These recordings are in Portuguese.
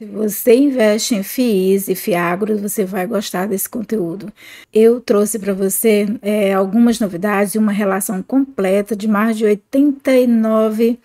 Se você investe em FIIs e FIAGRO, você vai gostar desse conteúdo. Eu trouxe para você é, algumas novidades e uma relação completa de mais de 89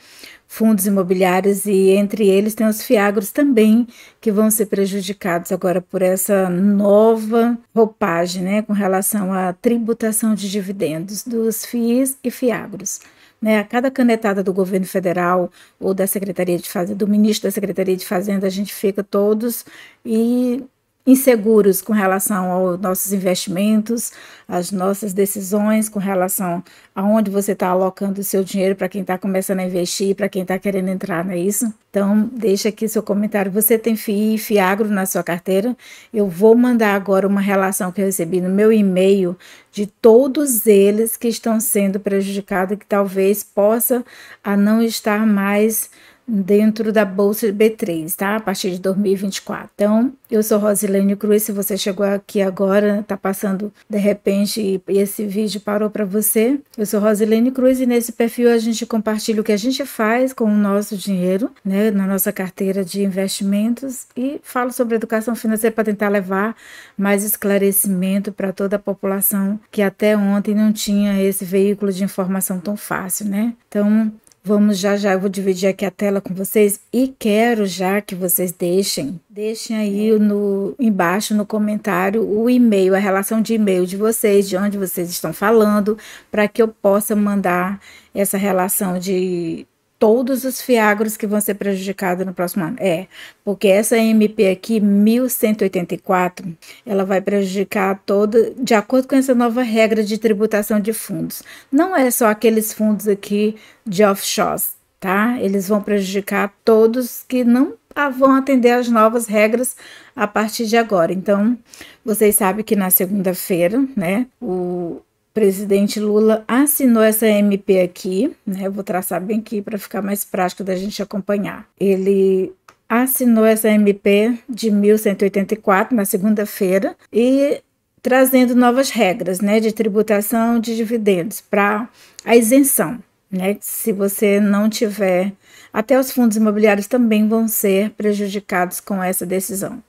fundos imobiliários e entre eles tem os fiagros também que vão ser prejudicados agora por essa nova roupagem, né, com relação à tributação de dividendos dos FIIs e fiagros. Né? A cada canetada do governo federal ou da Secretaria de Fazenda, do ministro da Secretaria de Fazenda, a gente fica todos e inseguros com relação aos nossos investimentos, as nossas decisões com relação a onde você está alocando o seu dinheiro para quem está começando a investir, para quem está querendo entrar, não é isso? Então, deixa aqui seu comentário. Você tem FII e FIAGRO na sua carteira? Eu vou mandar agora uma relação que eu recebi no meu e-mail de todos eles que estão sendo prejudicados e que talvez possa a não estar mais dentro da bolsa B3, tá? A partir de 2024. Então, eu sou Rosilene Cruz. Se você chegou aqui agora, tá passando de repente e esse vídeo parou para você, eu sou Rosilene Cruz e nesse perfil a gente compartilha o que a gente faz com o nosso dinheiro, né, na nossa carteira de investimentos e falo sobre educação financeira para tentar levar mais esclarecimento para toda a população que até ontem não tinha esse veículo de informação tão fácil, né? Então, Vamos já já, eu vou dividir aqui a tela com vocês e quero já que vocês deixem, deixem aí no embaixo no comentário o e-mail, a relação de e-mail de vocês, de onde vocês estão falando, para que eu possa mandar essa relação de todos os fiagros que vão ser prejudicados no próximo ano. É, porque essa MP aqui, 1184, ela vai prejudicar toda, de acordo com essa nova regra de tributação de fundos. Não é só aqueles fundos aqui de offshores, tá? Eles vão prejudicar todos que não vão atender as novas regras a partir de agora. Então, vocês sabem que na segunda-feira, né, o presidente Lula assinou essa MP aqui, né? vou traçar bem aqui para ficar mais prático da gente acompanhar. Ele assinou essa MP de 1184 na segunda-feira e trazendo novas regras, né, de tributação de dividendos para a isenção, né? Se você não tiver, até os fundos imobiliários também vão ser prejudicados com essa decisão.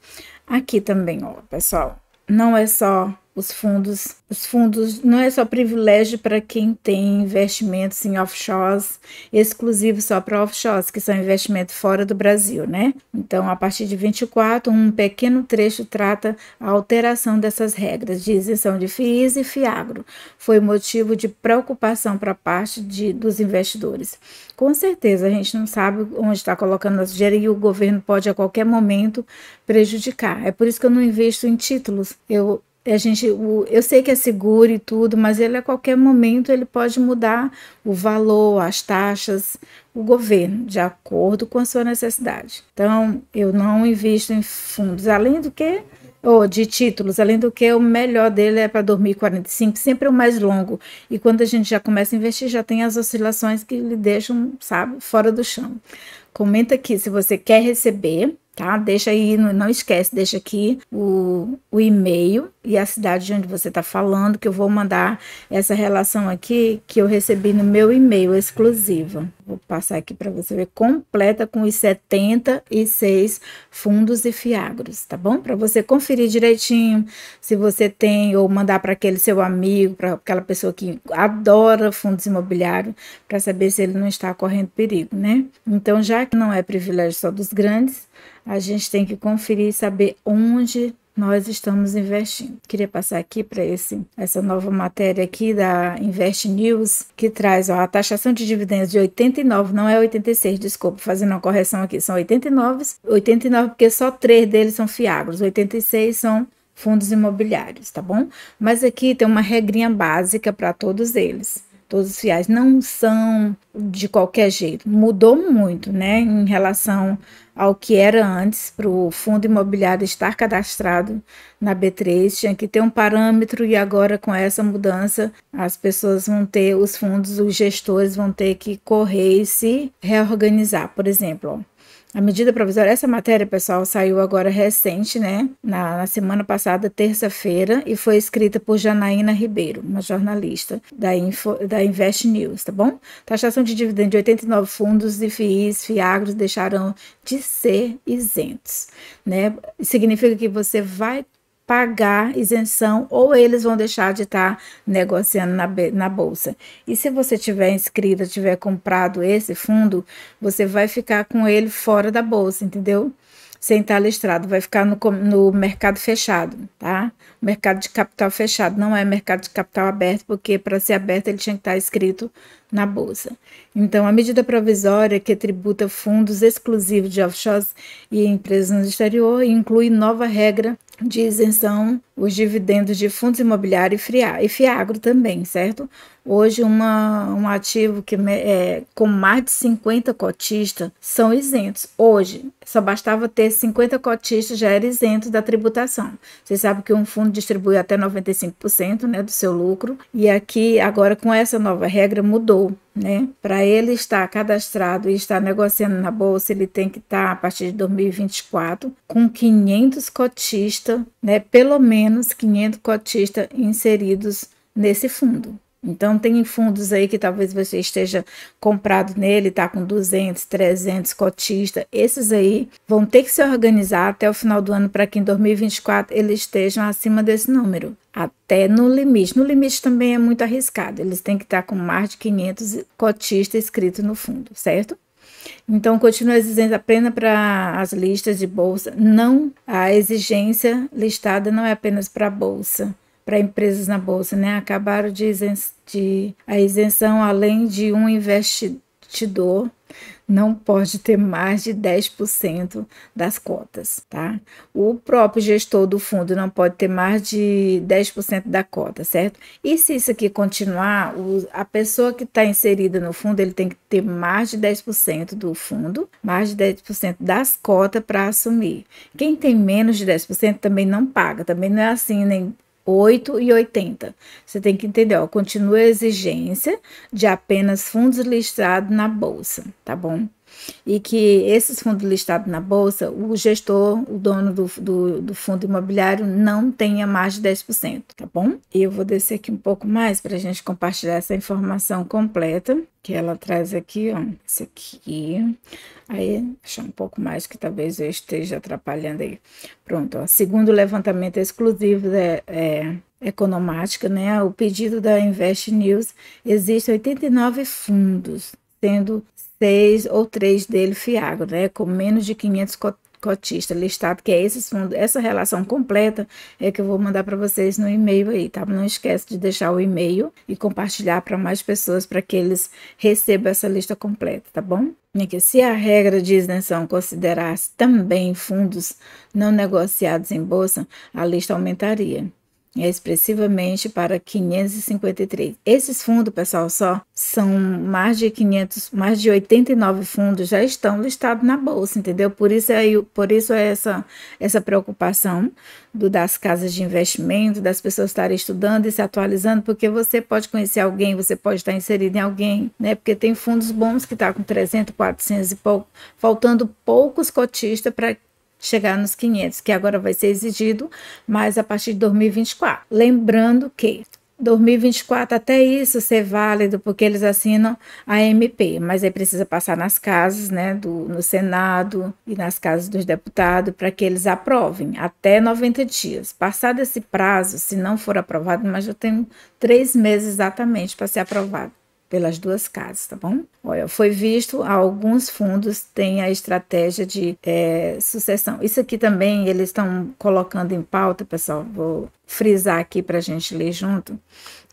Aqui também, ó, pessoal, não é só os fundos, os fundos não é só privilégio para quem tem investimentos em offshores, exclusivo só para offshores, que são investimentos fora do Brasil, né? Então, a partir de 24, um pequeno trecho trata a alteração dessas regras de isenção de FIIs e FIAGRO. Foi motivo de preocupação para parte de, dos investidores. Com certeza, a gente não sabe onde está colocando a sujeira e o governo pode a qualquer momento prejudicar. É por isso que eu não invisto em títulos. Eu a gente, o, eu sei que é seguro e tudo, mas ele a qualquer momento ele pode mudar o valor, as taxas, o governo, de acordo com a sua necessidade. Então, eu não invisto em fundos, além do que, ou de títulos, além do que o melhor dele é para 2045, sempre é o mais longo. E quando a gente já começa a investir, já tem as oscilações que lhe deixam, sabe, fora do chão. Comenta aqui se você quer receber tá? Deixa aí, não esquece, deixa aqui o, o e-mail e a cidade de onde você está falando, que eu vou mandar essa relação aqui que eu recebi no meu e-mail exclusiva. Vou passar aqui para você ver completa com os 76 fundos e fiagros, tá bom? Para você conferir direitinho se você tem ou mandar para aquele seu amigo, para aquela pessoa que adora fundos imobiliários, para saber se ele não está correndo perigo, né? Então, já que não é privilégio só dos grandes, a gente tem que conferir e saber onde nós estamos investindo. Queria passar aqui para esse essa nova matéria aqui da Invest News que traz ó, a taxação de dividendos de 89, não é 86, desculpa, fazendo uma correção aqui, são 89, 89 porque só três deles são fiagros, 86 são fundos imobiliários, tá bom? Mas aqui tem uma regrinha básica para todos eles todos os fiéis não são de qualquer jeito. Mudou muito, né, em relação ao que era antes, para o fundo imobiliário estar cadastrado na B3, tinha que ter um parâmetro e agora com essa mudança as pessoas vão ter, os fundos, os gestores vão ter que correr e se reorganizar. Por exemplo, ó, a medida provisória, essa matéria, pessoal, saiu agora recente, né? Na, na semana passada, terça-feira, e foi escrita por Janaína Ribeiro, uma jornalista da, Info, da Invest News, tá bom? Taxação de dividendo de 89 fundos e FIIs, FIAGROS deixarão de ser isentos, né? Significa que você vai pagar isenção ou eles vão deixar de estar tá negociando na, na bolsa. E se você tiver inscrito tiver comprado esse fundo, você vai ficar com ele fora da bolsa, entendeu? Sem estar listrado vai ficar no, no mercado fechado, tá? Mercado de capital fechado, não é mercado de capital aberto, porque para ser aberto ele tinha que estar tá escrito na bolsa. Então, a medida provisória que tributa fundos exclusivos de offshores e empresas no exterior inclui nova regra de isenção os dividendos de fundos imobiliários e FIAGRO também, certo? Hoje, uma, um ativo que é, com mais de 50 cotistas são isentos. Hoje, só bastava ter 50 cotistas, já era isento da tributação. Você sabe que um fundo distribui até 95% né, do seu lucro, e aqui, agora com essa nova regra, mudou. Né? Para ele estar cadastrado e estar negociando na bolsa, ele tem que estar a partir de 2024 com 500 cotistas, né? Pelo menos 500 cotistas inseridos nesse fundo. Então, tem fundos aí que talvez você esteja comprado nele, tá com 200, 300 cotista. Esses aí vão ter que se organizar até o final do ano para que em 2024 eles estejam acima desse número, até no limite. No limite também é muito arriscado, eles têm que estar tá com mais de 500 cotistas escritos no fundo, certo? Então, continua dizendo apenas para as listas de bolsa. Não, a exigência listada não é apenas para a bolsa para empresas na bolsa, né? Acabaram de, isen de a isenção além de um investidor não pode ter mais de 10% das cotas, tá? O próprio gestor do fundo não pode ter mais de 10% da cota, certo? E se isso aqui continuar, o, a pessoa que está inserida no fundo, ele tem que ter mais de 10% do fundo, mais de 10% das cotas para assumir. Quem tem menos de 10% também não paga, também não é assim, nem 8 e 80. Você tem que entender, ó, continua a exigência de apenas fundos listados na bolsa, tá bom? e que esses fundos listados na Bolsa, o gestor, o dono do, do, do fundo imobiliário, não tenha mais de 10%, tá bom? E eu vou descer aqui um pouco mais para a gente compartilhar essa informação completa que ela traz aqui, ó, esse aqui. Aí, deixa um pouco mais que talvez eu esteja atrapalhando aí. Pronto, ó, segundo o levantamento exclusivo da é, Economática, né, o pedido da Invest News, existem 89 fundos, sendo seis ou três dele fiago, né, com menos de 500 cotistas listado, que é esses fundos, essa relação completa é que eu vou mandar para vocês no e-mail aí, tá? Não esquece de deixar o e-mail e compartilhar para mais pessoas para que eles recebam essa lista completa, tá bom? se a regra de isenção considerasse também fundos não negociados em bolsa, a lista aumentaria expressivamente para 553. Esses fundos, pessoal, só são mais de 500, mais de 89 fundos já estão listados na bolsa, entendeu? Por isso é por isso é essa essa preocupação do das casas de investimento, das pessoas estarem estudando e se atualizando, porque você pode conhecer alguém, você pode estar inserido em alguém, né? Porque tem fundos bons que tá com 300, 400 e pouco, faltando poucos cotistas para chegar nos 500, que agora vai ser exigido, mas a partir de 2024. Lembrando que 2024 até isso ser válido, porque eles assinam a MP, mas aí precisa passar nas casas, né, do, no Senado e nas casas dos deputados para que eles aprovem até 90 dias. Passado esse prazo, se não for aprovado, mas eu tenho três meses exatamente para ser aprovado pelas duas casas, tá bom? Olha, foi visto alguns fundos têm a estratégia de é, sucessão. Isso aqui também eles estão colocando em pauta, pessoal. Vou frisar aqui para a gente ler junto.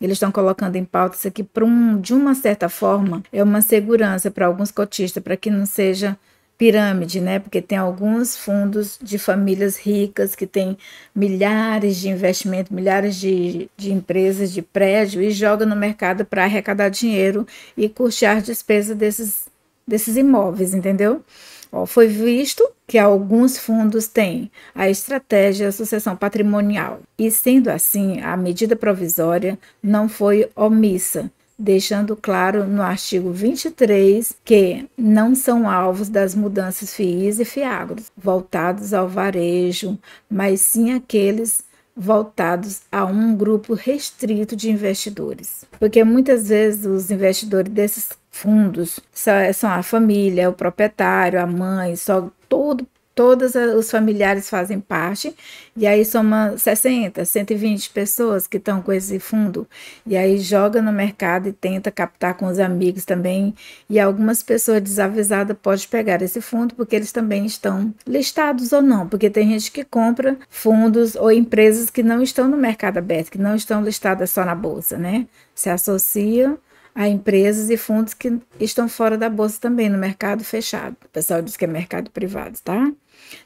Eles estão colocando em pauta isso aqui, para um, de uma certa forma, é uma segurança para alguns cotistas, para que não seja pirâmide, né? Porque tem alguns fundos de famílias ricas que têm milhares de investimentos, milhares de, de empresas, de prédio e joga no mercado para arrecadar dinheiro e custear despesa desses, desses imóveis, entendeu? Ó, foi visto que alguns fundos têm a estratégia da sucessão patrimonial e, sendo assim, a medida provisória não foi omissa deixando claro no artigo 23 que não são alvos das mudanças FIIs e FIAGROS voltados ao varejo, mas sim aqueles voltados a um grupo restrito de investidores. Porque muitas vezes os investidores desses fundos é, são a família, o proprietário, a mãe, só todo todos os familiares fazem parte, e aí soma 60, 120 pessoas que estão com esse fundo, e aí joga no mercado e tenta captar com os amigos também, e algumas pessoas desavisadas podem pegar esse fundo, porque eles também estão listados ou não, porque tem gente que compra fundos ou empresas que não estão no mercado aberto, que não estão listadas só na bolsa, né? Se associam a empresas e fundos que estão fora da bolsa também, no mercado fechado. O pessoal diz que é mercado privado, tá?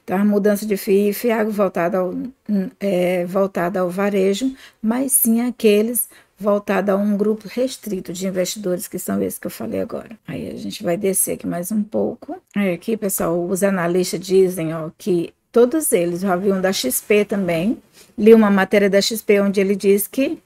Então, a mudança de FII e é voltada ao, hum, é, voltada ao varejo, mas sim aqueles voltada a um grupo restrito de investidores, que são esses que eu falei agora. Aí a gente vai descer aqui mais um pouco. Aí é, aqui, pessoal, os analistas dizem ó, que todos eles, já vi um da XP também, li uma matéria da XP onde ele diz que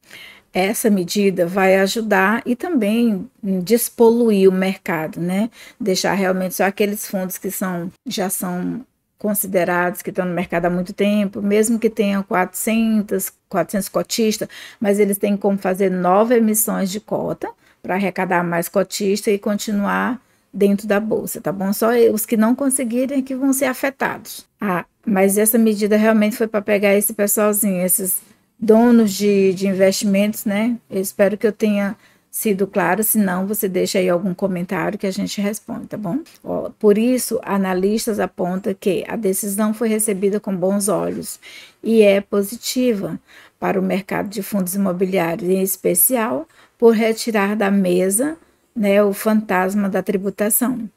essa medida vai ajudar e também despoluir o mercado, né? Deixar realmente só aqueles fundos que são já são considerados que estão no mercado há muito tempo, mesmo que tenham 400, 400 cotistas, mas eles têm como fazer nove emissões de cota para arrecadar mais cotista e continuar dentro da bolsa, tá bom? Só os que não conseguirem é que vão ser afetados. Ah, mas essa medida realmente foi para pegar esse pessoalzinho, esses donos de, de investimentos, né? Eu espero que eu tenha sido claro, se não, você deixa aí algum comentário que a gente responde, tá bom? Ó, por isso, analistas apontam que a decisão foi recebida com bons olhos e é positiva para o mercado de fundos imobiliários, em especial por retirar da mesa né, o fantasma da tributação,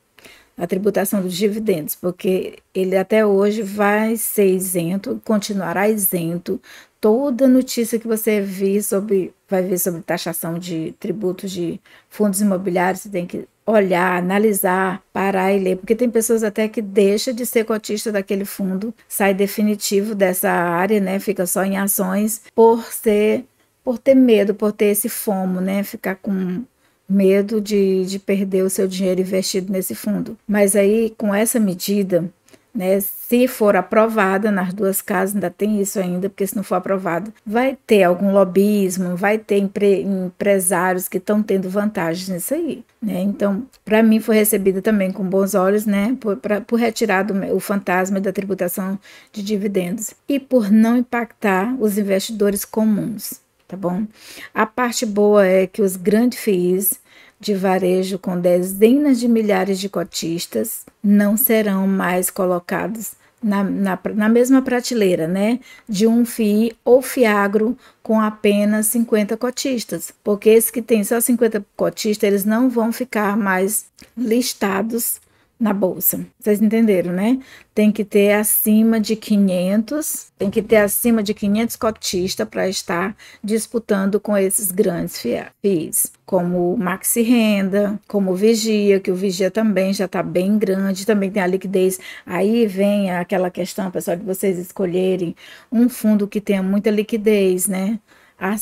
a tributação dos dividendos, porque ele até hoje vai ser isento, continuará isento toda notícia que você vir sobre, vai ver sobre taxação de tributos de fundos imobiliários, você tem que olhar, analisar, parar e ler, porque tem pessoas até que deixa de ser cotista daquele fundo, sai definitivo dessa área, né? Fica só em ações por ser por ter medo, por ter esse fomo, né? Ficar com medo de, de perder o seu dinheiro investido nesse fundo. Mas aí, com essa medida, né? Se for aprovada nas duas casas, ainda tem isso ainda, porque se não for aprovada, vai ter algum lobismo, vai ter empre empresários que estão tendo vantagens nisso aí, né? Então, para mim foi recebida também com bons olhos, né? Por, pra, por retirar do, o fantasma da tributação de dividendos e por não impactar os investidores comuns, tá bom? A parte boa é que os grandes FIIs de varejo com dezenas de milhares de cotistas não serão mais colocados na, na, na, mesma prateleira, né? De um FII ou FIAGRO com apenas 50 cotistas. Porque esses que têm só 50 cotistas, eles não vão ficar mais listados na bolsa. Vocês entenderam, né? Tem que ter acima de 500, tem que ter acima de 500 cotistas para estar disputando com esses grandes FIIs, como Maxi Renda, como Vigia, que o Vigia também já está bem grande, também tem a liquidez. Aí vem aquela questão, pessoal, de vocês escolherem um fundo que tenha muita liquidez, né?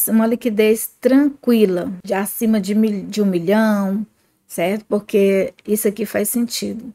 uma liquidez tranquila, de acima de, mil, de um milhão, certo? Porque isso aqui faz sentido.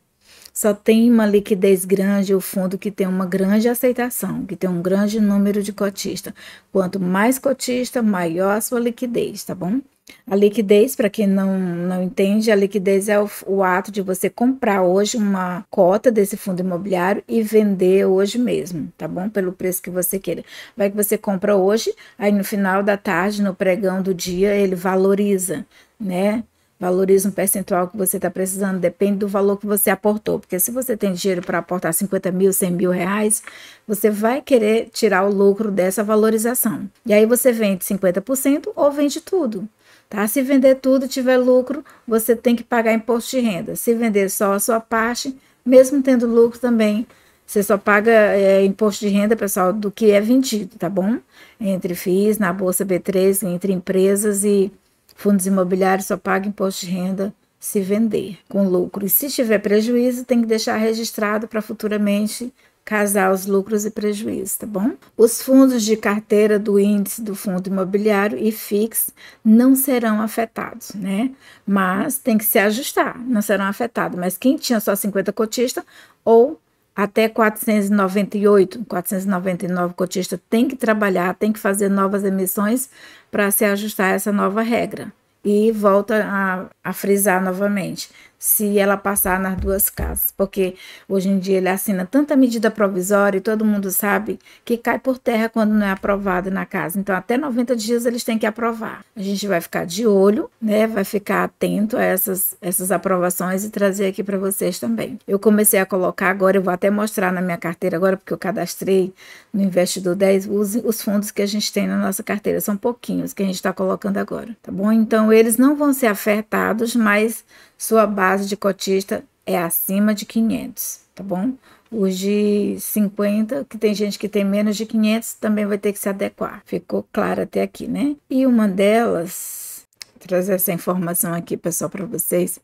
Só tem uma liquidez grande o fundo que tem uma grande aceitação, que tem um grande número de cotistas. Quanto mais cotista, maior a sua liquidez, tá bom? A liquidez, para quem não, não entende, a liquidez é o, o, ato de você comprar hoje uma cota desse fundo imobiliário e vender hoje mesmo, tá bom? Pelo preço que você queira. Vai que você compra hoje, aí no final da tarde, no pregão do dia, ele valoriza, né? Valoriza um percentual que você está precisando, depende do valor que você aportou. Porque se você tem dinheiro para aportar 50 mil, 100 mil reais, você vai querer tirar o lucro dessa valorização. E aí você vende 50% ou vende tudo. Tá? Se vender tudo tiver lucro, você tem que pagar imposto de renda. Se vender só a sua parte, mesmo tendo lucro também, você só paga é, imposto de renda, pessoal, do que é vendido, tá bom? Entre FIIs, na Bolsa B3, entre empresas e Fundos imobiliários só pagam imposto de renda se vender com lucro. E se tiver prejuízo, tem que deixar registrado para futuramente casar os lucros e prejuízos, tá bom? Os fundos de carteira do índice do fundo imobiliário e FIX não serão afetados, né? Mas tem que se ajustar, não serão afetados. Mas quem tinha só 50 cotistas ou até 498, 499, o cotista tem que trabalhar, tem que fazer novas emissões para se ajustar a essa nova regra. E volta a, a frisar novamente: se ela passar nas duas casas, porque hoje em dia ele assina tanta medida provisória e todo mundo sabe que cai por terra quando não é aprovado na casa. Então, até 90 dias eles têm que aprovar. A gente vai ficar de olho, né? Vai ficar atento a essas, essas aprovações e trazer aqui para vocês também. Eu comecei a colocar agora, eu vou até mostrar na minha carteira agora, porque eu cadastrei no Investidor 10 os, os fundos que a gente tem na nossa carteira. São pouquinhos que a gente está colocando agora, tá bom? Então, eles não vão ser afetados, mas sua base de cotista é acima de 500, tá bom? Os de 50, que tem gente que tem menos de 500, também vai ter que se adequar. Ficou claro até aqui, né? E uma delas, trazer essa informação aqui, pessoal, para vocês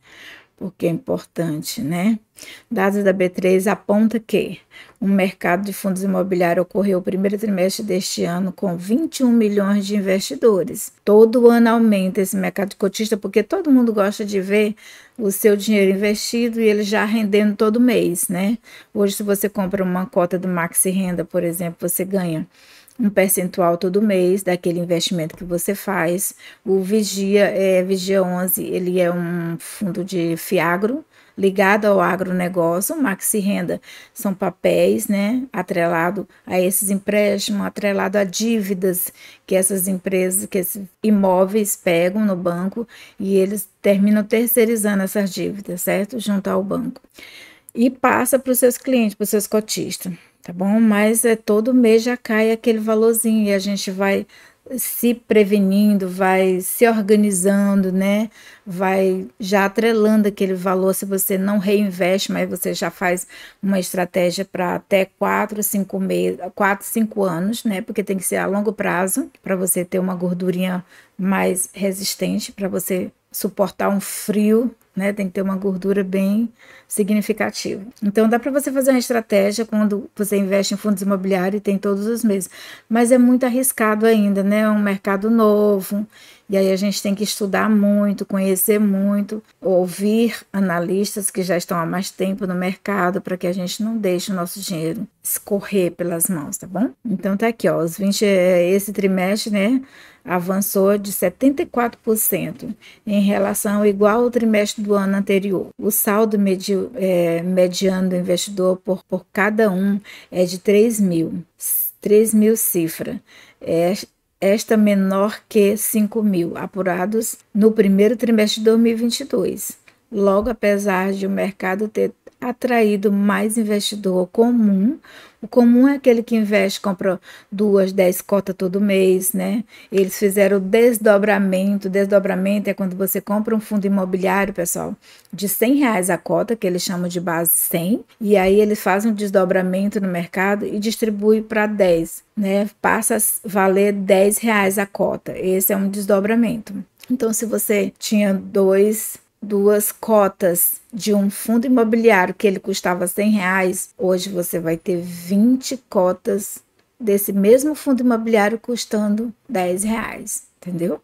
o que é importante, né? Dados da B3 aponta que o mercado de fundos imobiliários ocorreu o primeiro trimestre deste ano com 21 milhões de investidores. Todo ano aumenta esse mercado cotista porque todo mundo gosta de ver o seu dinheiro investido e ele já rendendo todo mês, né? Hoje se você compra uma cota do Maxi Renda, por exemplo, você ganha um percentual todo mês daquele investimento que você faz. O Vigia, é, Vigia 11, ele é um fundo de fiagro ligado ao agronegócio, Maxi Renda são papéis, né, atrelado a esses empréstimos, atrelado a dívidas que essas empresas, que esses imóveis pegam no banco e eles terminam terceirizando essas dívidas, certo? Junto ao banco. E passa para os seus clientes, para os seus cotistas tá bom? Mas é todo mês já cai aquele valorzinho e a gente vai se prevenindo, vai se organizando, né? Vai já atrelando aquele valor. Se você não reinveste, mas você já faz uma estratégia para até 4, 5 meses, quatro cinco anos, né? Porque tem que ser a longo prazo para você ter uma gordurinha mais resistente, para você suportar um frio, né? Tem que ter uma gordura bem significativa. Então dá para você fazer uma estratégia quando você investe em fundos imobiliários e tem todos os meses, mas é muito arriscado ainda, né? É um mercado novo. E aí a gente tem que estudar muito, conhecer muito, ouvir analistas que já estão há mais tempo no mercado para que a gente não deixe o nosso dinheiro escorrer pelas mãos, tá bom? Então tá aqui, ó, os 20, é, esse trimestre, né, avançou de 74% em relação igual ao trimestre do ano anterior. O saldo medi, é, mediano do investidor por, por cada um é de 3 mil, 3 mil cifra. É, esta menor que 5 mil, apurados no primeiro trimestre de 2022. Logo, apesar de o mercado ter atraído mais investidor comum. O comum é aquele que investe, compra duas, dez cotas todo mês, né? Eles fizeram desdobramento. Desdobramento é quando você compra um fundo imobiliário, pessoal, de 100 reais a cota, que eles chamam de base 100, e aí eles fazem um desdobramento no mercado e distribui para 10, né? Passa a valer 10 reais a cota. Esse é um desdobramento. Então, se você tinha dois duas cotas de um fundo imobiliário que ele custava 100 reais, hoje você vai ter 20 cotas desse mesmo fundo imobiliário custando 10 reais, entendeu?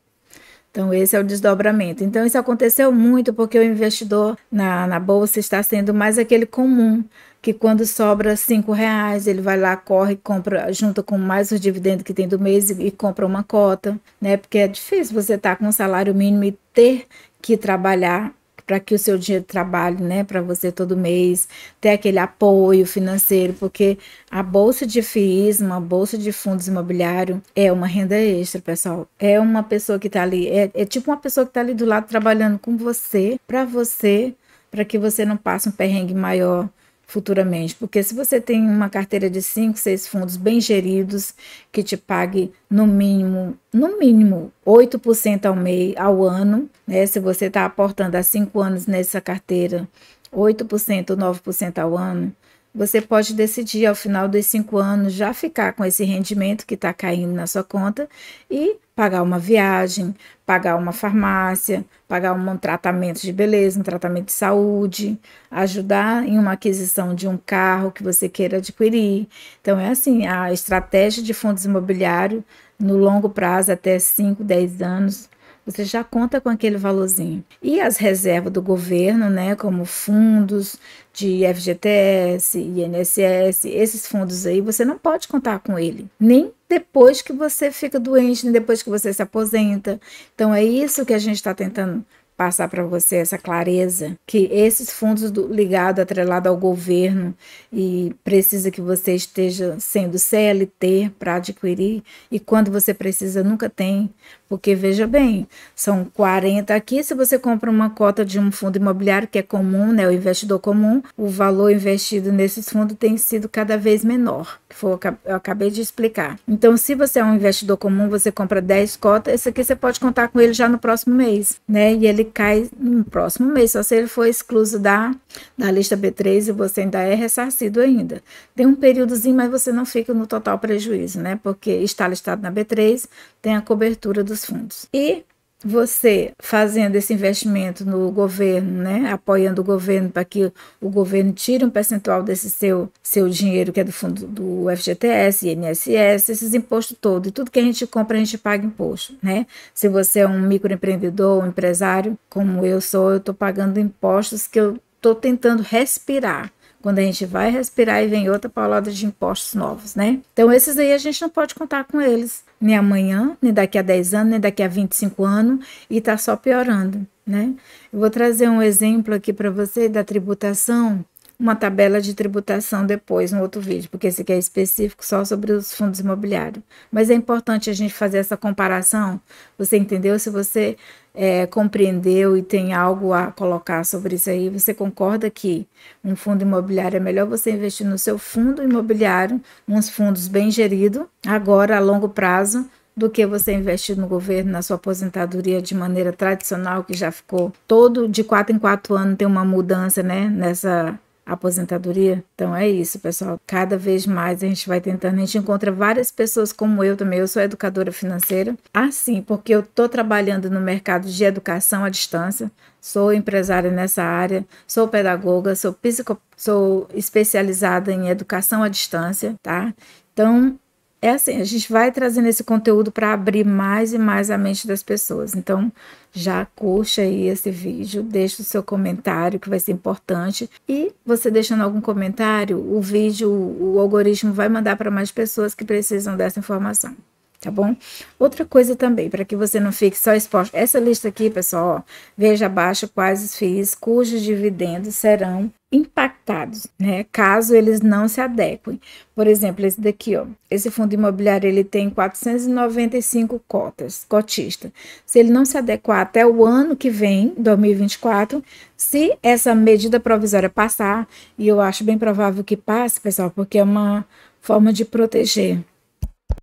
Então, esse é o desdobramento. Então, isso aconteceu muito porque o investidor na, na bolsa está sendo mais aquele comum, que quando sobra cinco reais, ele vai lá, corre, compra, junta com mais o dividendo que tem do mês e, e compra uma cota, né? Porque é difícil você estar tá com um salário mínimo e ter que trabalhar para que o seu dinheiro trabalhe, né, para você todo mês, ter aquele apoio financeiro, porque a bolsa de FIIs, uma bolsa de fundos imobiliário é uma renda extra, pessoal. É uma pessoa que está ali, é, é tipo uma pessoa que está ali do lado trabalhando com você, para você, para que você não passe um perrengue maior, futuramente, porque se você tem uma carteira de 5, 6 fundos bem geridos, que te pague no mínimo, no mínimo 8% ao mês, ao ano, né? Se você está aportando há 5 anos nessa carteira, 8% ou 9% ao ano, você pode decidir ao final dos cinco anos já ficar com esse rendimento que está caindo na sua conta e pagar uma viagem, pagar uma farmácia, pagar um tratamento de beleza, um tratamento de saúde, ajudar em uma aquisição de um carro que você queira adquirir. Então, é assim: a estratégia de fundos imobiliários no longo prazo, até 5, 10 anos, você já conta com aquele valorzinho. E as reservas do governo, né, como fundos de FGTS, INSS, esses fundos aí, você não pode contar com ele, nem depois que você fica doente, nem depois que você se aposenta. Então é isso que a gente está tentando passar para você essa clareza que esses fundos ligados, atrelados ao governo e precisa que você esteja sendo CLT para adquirir e quando você precisa nunca tem, porque veja bem, são 40 aqui. Se você compra uma cota de um fundo imobiliário que é comum, né, o investidor comum, o valor investido nesses fundos tem sido cada vez menor, que foi, eu acabei de explicar. Então, se você é um investidor comum, você compra 10 cotas, esse aqui você pode contar com ele já no próximo mês, né? E ele cai no próximo mês, só se ele for excluso da, da lista B3 e você ainda é ressarcido ainda. Tem um períodozinho, mas você não fica no total prejuízo, né? Porque está listado na B3, tem a cobertura do dos fundos. E você fazendo esse investimento no governo, né, apoiando o governo para que o governo tire um percentual desse seu, seu dinheiro que é do fundo do FGTS, INSS, esses impostos todos, e tudo que a gente compra a gente paga imposto, né? Se você é um microempreendedor, um empresário, como eu sou, eu estou pagando impostos que eu estou tentando respirar quando a gente vai respirar e vem outra paulada de impostos novos, né? Então, esses aí a gente não pode contar com eles, nem amanhã, nem daqui a 10 anos, nem daqui a 25 anos, e tá só piorando, né? Eu vou trazer um exemplo aqui para você da tributação uma tabela de tributação depois, no outro vídeo, porque esse aqui é específico só sobre os fundos imobiliários. Mas é importante a gente fazer essa comparação. Você entendeu? Se você é, compreendeu e tem algo a colocar sobre isso aí, você concorda que um fundo imobiliário é melhor você investir no seu fundo imobiliário, uns fundos bem geridos, agora a longo prazo, do que você investir no governo, na sua aposentadoria de maneira tradicional, que já ficou todo de quatro em quatro anos tem uma mudança, né, nessa aposentadoria. Então é isso, pessoal. Cada vez mais a gente vai tentando, a gente encontra várias pessoas como eu também, eu sou educadora financeira. Assim, porque eu tô trabalhando no mercado de educação à distância, sou empresária nessa área, sou pedagoga, sou psico, sou especializada em educação à distância, tá? Então, é assim, a gente vai trazendo esse conteúdo para abrir mais e mais a mente das pessoas. Então, já curte aí esse vídeo, deixa o seu comentário que vai ser importante e você deixando algum comentário, o vídeo, o algoritmo vai mandar para mais pessoas que precisam dessa informação. Tá bom? Outra coisa também, para que você não fique só exposto. Essa lista aqui, pessoal, ó, veja abaixo quais os FIIs cujos dividendos serão impactados, né? Caso eles não se adequem. Por exemplo, esse daqui, ó, esse fundo imobiliário ele tem 495 cotas, cotista. Se ele não se adequar até o ano que vem, 2024, se essa medida provisória passar, e eu acho bem provável que passe, pessoal, porque é uma forma de proteger.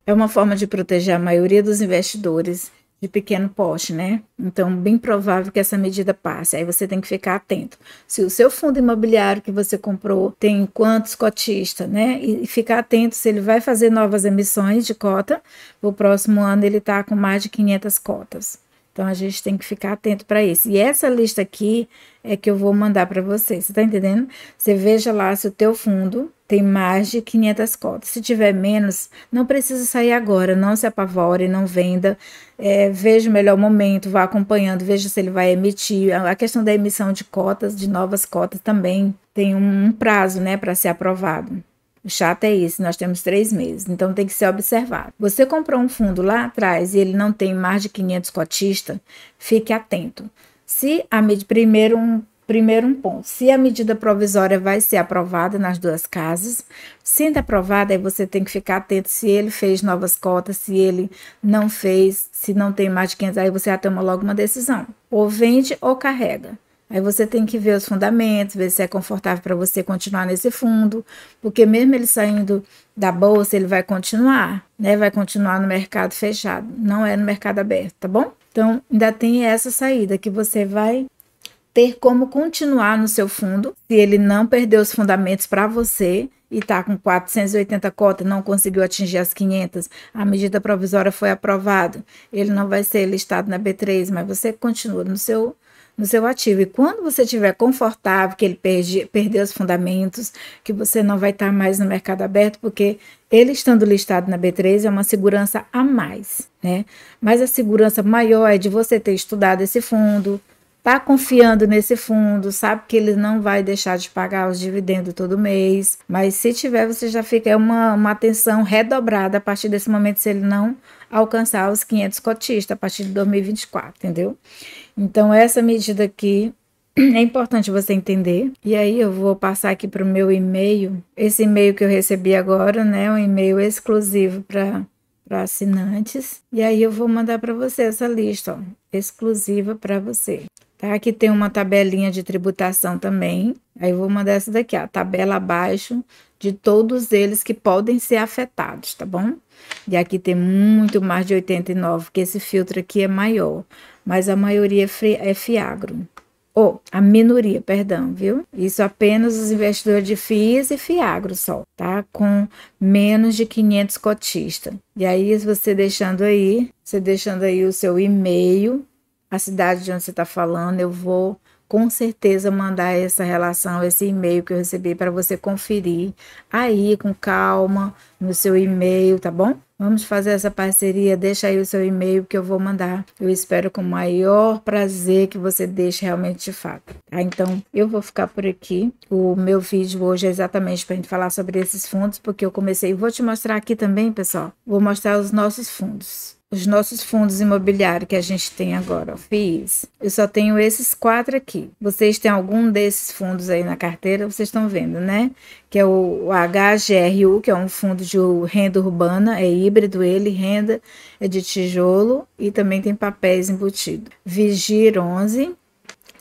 É uma forma de proteger a maioria dos investidores de pequeno porte, né? Então, bem provável que essa medida passe. Aí você tem que ficar atento. Se o seu fundo imobiliário que você comprou tem quantos cotistas, né? E ficar atento se ele vai fazer novas emissões de cota. O próximo ano ele está com mais de 500 cotas. Então, a gente tem que ficar atento para isso. E essa lista aqui é que eu vou mandar para você. Você está entendendo? Você veja lá se o teu fundo tem mais de 500 cotas. Se tiver menos, não precisa sair agora. Não se apavore, não venda. É, veja o melhor momento, vá acompanhando, veja se ele vai emitir. A questão da emissão de cotas, de novas cotas, também tem um prazo né, para ser aprovado. O chato é esse, nós temos três meses, então tem que ser observado. Você comprou um fundo lá atrás e ele não tem mais de 500 cotistas, fique atento. Se a primeiro um Primeiro um ponto. Se a medida provisória vai ser aprovada nas duas casas, sendo aprovada, aí você tem que ficar atento se ele fez novas cotas, se ele não fez, se não tem mais de 500, aí você já toma logo uma decisão. Ou vende ou carrega. Aí você tem que ver os fundamentos, ver se é confortável para você continuar nesse fundo, porque mesmo ele saindo da bolsa, ele vai continuar, né? Vai continuar no mercado fechado, não é no mercado aberto, tá bom? Então, ainda tem essa saída que você vai ter como continuar no seu fundo, se ele não perdeu os fundamentos para você e está com 480 cotas, não conseguiu atingir as 500, a medida provisória foi aprovada, ele não vai ser listado na B3, mas você continua no seu no seu ativo. E quando você estiver confortável, que ele perdeu os fundamentos, que você não vai estar tá mais no mercado aberto, porque ele estando listado na B3 é uma segurança a mais, né? Mas a segurança maior é de você ter estudado esse fundo, está confiando nesse fundo, sabe que ele não vai deixar de pagar os dividendos todo mês, mas se tiver, você já fica é uma, uma atenção redobrada a partir desse momento se ele não alcançar os 500 cotistas a partir de 2024, entendeu? Então, essa medida aqui é importante você entender. E aí eu vou passar aqui para o meu e-mail, esse e-mail que eu recebi agora, né, é um e-mail exclusivo para para assinantes. E aí eu vou mandar para você essa lista, ó, exclusiva para você. Tá? Aqui tem uma tabelinha de tributação também. Aí eu vou mandar essa daqui, a tabela abaixo de todos eles que podem ser afetados, tá bom? E aqui tem muito mais de 89, que esse filtro aqui é maior, mas a maioria é, é Fiagro. Ou oh, a minoria, perdão, viu? Isso apenas os investidores de FIIs e Fiagro só, tá? Com menos de 500 cotistas. E aí, você deixando aí, você deixando aí o seu e-mail, a cidade de onde você está falando, eu vou com certeza mandar essa relação, esse e-mail que eu recebi para você conferir aí com calma no seu e-mail, tá bom? Vamos fazer essa parceria, deixa aí o seu e-mail que eu vou mandar. Eu espero com o maior prazer que você deixe realmente de fato. Tá? Então, eu vou ficar por aqui. O meu vídeo hoje é exatamente para a gente falar sobre esses fundos, porque eu comecei. Vou te mostrar aqui também, pessoal. Vou mostrar os nossos fundos os nossos fundos imobiliários que a gente tem agora, ó, FIIs, eu só tenho esses quatro aqui. Vocês têm algum desses fundos aí na carteira, vocês estão vendo, né? Que é o HGRU, que é um fundo de renda urbana, é híbrido ele, renda é de tijolo e também tem papéis embutidos. Vigir 11,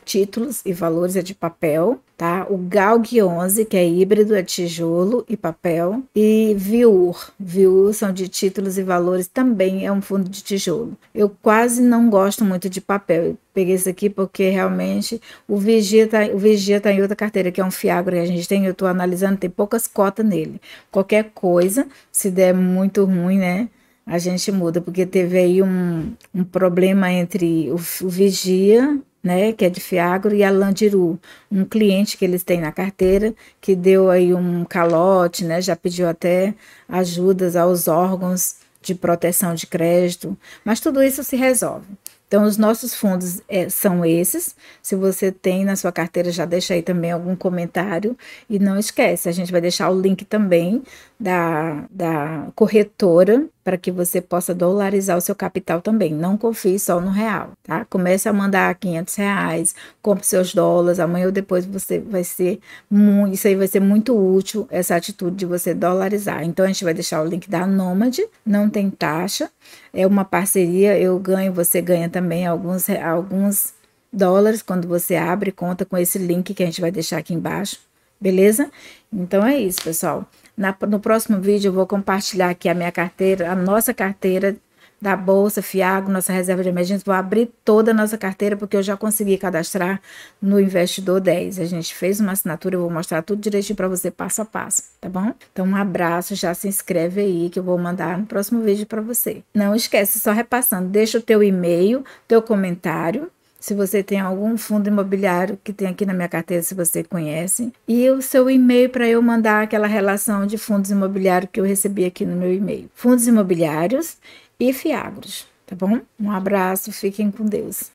títulos e valores é de papel tá? O Galg 11, que é híbrido, é tijolo e papel, e Viur. Viur são de títulos e valores, também é um fundo de tijolo. Eu quase não gosto muito de papel. Eu peguei esse aqui porque realmente o Vigia tá, o Vigia tá em outra carteira, que é um Fiagro que a gente tem, eu estou analisando, tem poucas cotas nele. Qualquer coisa, se der muito ruim, né? A gente muda, porque teve aí um, um problema entre o, o Vigia né, que é de Fiagro, e a Landiru, um cliente que eles têm na carteira, que deu aí um calote, né, já pediu até ajudas aos órgãos de proteção de crédito, mas tudo isso se resolve. Então, os nossos fundos é, são esses. Se você tem na sua carteira, já deixa aí também algum comentário. E não esquece, a gente vai deixar o link também da, da corretora para que você possa dolarizar o seu capital também. Não confie só no real, tá? Comece a mandar 500 reais, compre seus dólares, amanhã ou depois você vai ser muito, isso aí vai ser muito útil, essa atitude de você dolarizar. Então, a gente vai deixar o link da Nômade, não tem taxa, é uma parceria, eu ganho, você ganha também alguns, alguns dólares quando você abre conta com esse link que a gente vai deixar aqui embaixo, beleza? Então, é isso, pessoal. Na, no próximo vídeo eu vou compartilhar aqui a minha carteira, a nossa carteira da Bolsa, Fiago, nossa reserva de emergência, vou abrir toda a nossa carteira, porque eu já consegui cadastrar no Investidor 10. A gente fez uma assinatura, eu vou mostrar tudo direitinho para você, passo a passo, tá bom? Então, um abraço, já se inscreve aí, que eu vou mandar no próximo vídeo para você. Não esquece, só repassando, deixa o teu e-mail, teu comentário, se você tem algum fundo imobiliário que tem aqui na minha carteira, se você conhece, e o seu e-mail para eu mandar aquela relação de fundos imobiliários que eu recebi aqui no meu e-mail. Fundos imobiliários e fiagros, tá bom? Um abraço, fiquem com Deus.